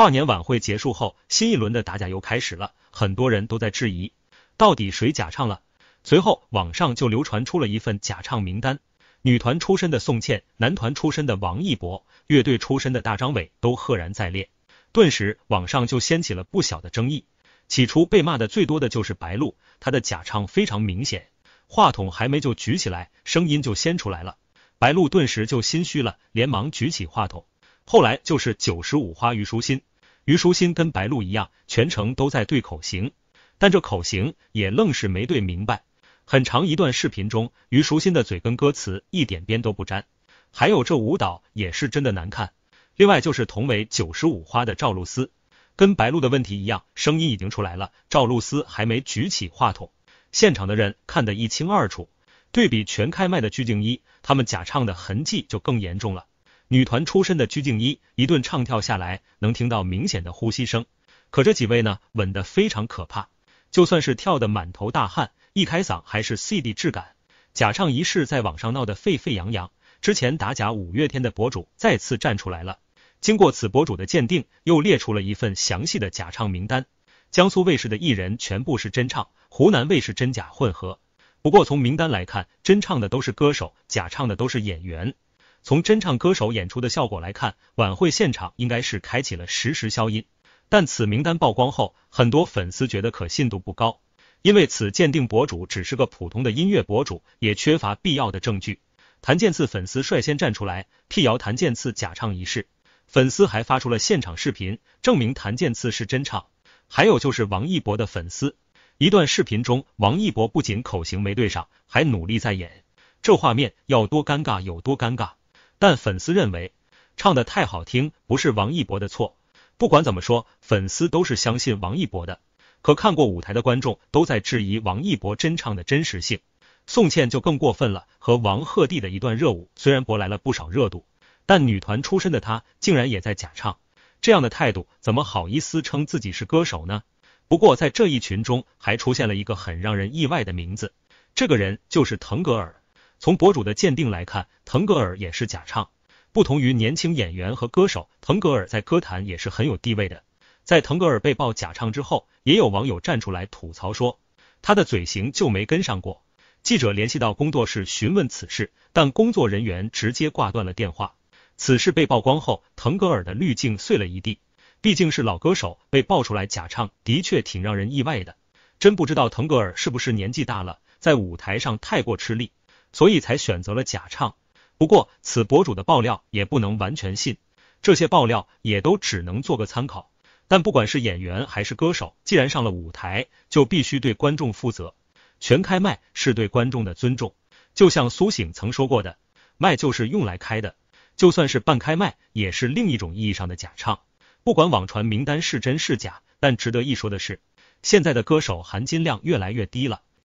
跨年晚会结束后，新一轮的打假又开始了，很多人都在质疑到底谁假唱了。随后网上就流传出了一份假唱名单，女团出身的宋茜、男团出身的王一博、乐队出身的大张伟都赫然在列，顿时网上就掀起了不小的争议。起初被骂的最多的就是白鹿，她的假唱非常明显，话筒还没就举起来，声音就先出来了。白鹿顿时就心虚了，连忙举起话筒。后来就是九十五花虞书欣。虞书欣跟白鹿一样，全程都在对口型，但这口型也愣是没对明白。很长一段视频中，虞书欣的嘴跟歌词一点边都不沾，还有这舞蹈也是真的难看。另外就是同为九十五花的赵露思，跟白鹿的问题一样，声音已经出来了，赵露思还没举起话筒，现场的人看得一清二楚。对比全开麦的鞠婧祎，他们假唱的痕迹就更严重了。女团出身的鞠婧祎一顿唱跳下来，能听到明显的呼吸声。可这几位呢，稳得非常可怕，就算是跳得满头大汗，一开嗓还是 C D 质感。假唱一事在网上闹得沸沸扬扬，之前打假五月天的博主再次站出来了。经过此博主的鉴定，又列出了一份详细的假唱名单。江苏卫视的艺人全部是真唱，湖南卫视真假混合。不过从名单来看，真唱的都是歌手，假唱的都是演员。从真唱歌手演出的效果来看，晚会现场应该是开启了实时消音。但此名单曝光后，很多粉丝觉得可信度不高，因为此鉴定博主只是个普通的音乐博主，也缺乏必要的证据。谭健次粉丝率先站出来辟谣谭健次假唱一事，粉丝还发出了现场视频，证明谭健次是真唱。还有就是王一博的粉丝，一段视频中，王一博不仅口型没对上，还努力在演，这画面要多尴尬有多尴尬。但粉丝认为唱的太好听不是王一博的错，不管怎么说，粉丝都是相信王一博的。可看过舞台的观众都在质疑王一博真唱的真实性。宋茜就更过分了，和王鹤棣的一段热舞虽然博来了不少热度，但女团出身的她竟然也在假唱，这样的态度怎么好意思称自己是歌手呢？不过在这一群中还出现了一个很让人意外的名字，这个人就是腾格尔。从博主的鉴定来看，腾格尔也是假唱。不同于年轻演员和歌手，腾格尔在歌坛也是很有地位的。在腾格尔被曝假唱之后，也有网友站出来吐槽说，他的嘴型就没跟上过。记者联系到工作室询问此事，但工作人员直接挂断了电话。此事被曝光后，腾格尔的滤镜碎了一地。毕竟是老歌手，被爆出来假唱的确挺让人意外的。真不知道腾格尔是不是年纪大了，在舞台上太过吃力。所以才选择了假唱。不过，此博主的爆料也不能完全信，这些爆料也都只能做个参考。但不管是演员还是歌手，既然上了舞台，就必须对观众负责。全开麦是对观众的尊重，就像苏醒曾说过的：“麦就是用来开的。”就算是半开麦，也是另一种意义上的假唱。不管网传名单是真是假，但值得一说的是，现在的歌手含金量越来越低了。